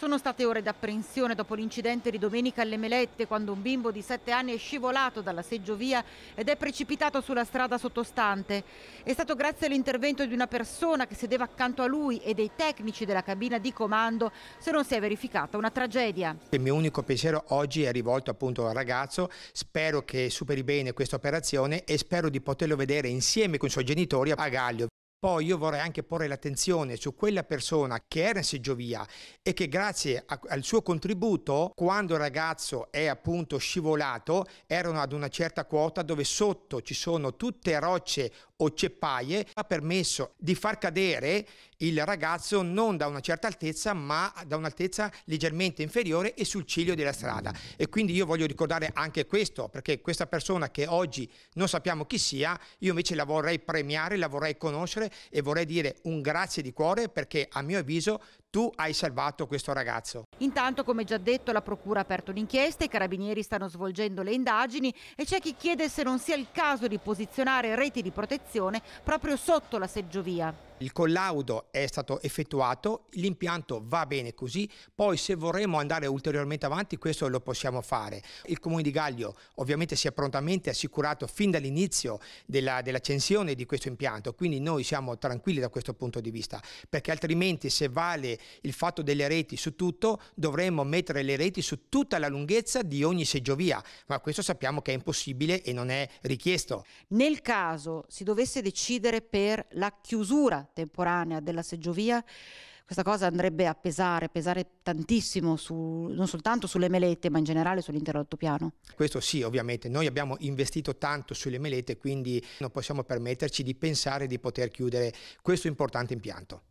Sono state ore d'apprensione dopo l'incidente di domenica alle Melette quando un bimbo di 7 anni è scivolato dalla seggiovia ed è precipitato sulla strada sottostante. È stato grazie all'intervento di una persona che sedeva accanto a lui e dei tecnici della cabina di comando se non si è verificata una tragedia. Il mio unico pensiero oggi è rivolto appunto al ragazzo, spero che superi bene questa operazione e spero di poterlo vedere insieme con i suoi genitori a Gaglio. Poi io vorrei anche porre l'attenzione su quella persona che era in seggiovia e che grazie a, al suo contributo, quando il ragazzo è appunto scivolato, erano ad una certa quota dove sotto ci sono tutte rocce o ceppaie ha permesso di far cadere il ragazzo non da una certa altezza ma da un'altezza leggermente inferiore e sul ciglio della strada e quindi io voglio ricordare anche questo perché questa persona che oggi non sappiamo chi sia io invece la vorrei premiare, la vorrei conoscere e vorrei dire un grazie di cuore perché a mio avviso tu hai salvato questo ragazzo. Intanto, come già detto, la Procura ha aperto un'inchiesta, i carabinieri stanno svolgendo le indagini e c'è chi chiede se non sia il caso di posizionare reti di protezione proprio sotto la seggiovia il collaudo è stato effettuato, l'impianto va bene così, poi se vorremmo andare ulteriormente avanti questo lo possiamo fare. Il Comune di Gaglio ovviamente si è prontamente assicurato fin dall'inizio dell'accensione della di questo impianto, quindi noi siamo tranquilli da questo punto di vista, perché altrimenti se vale il fatto delle reti su tutto, dovremmo mettere le reti su tutta la lunghezza di ogni seggiovia, ma questo sappiamo che è impossibile e non è richiesto. Nel caso si dovesse decidere per la chiusura temporanea della seggiovia, questa cosa andrebbe a pesare, pesare tantissimo su, non soltanto sulle melette, ma in generale sull'intero altopiano. Questo sì, ovviamente, noi abbiamo investito tanto sulle melette, quindi non possiamo permetterci di pensare di poter chiudere questo importante impianto.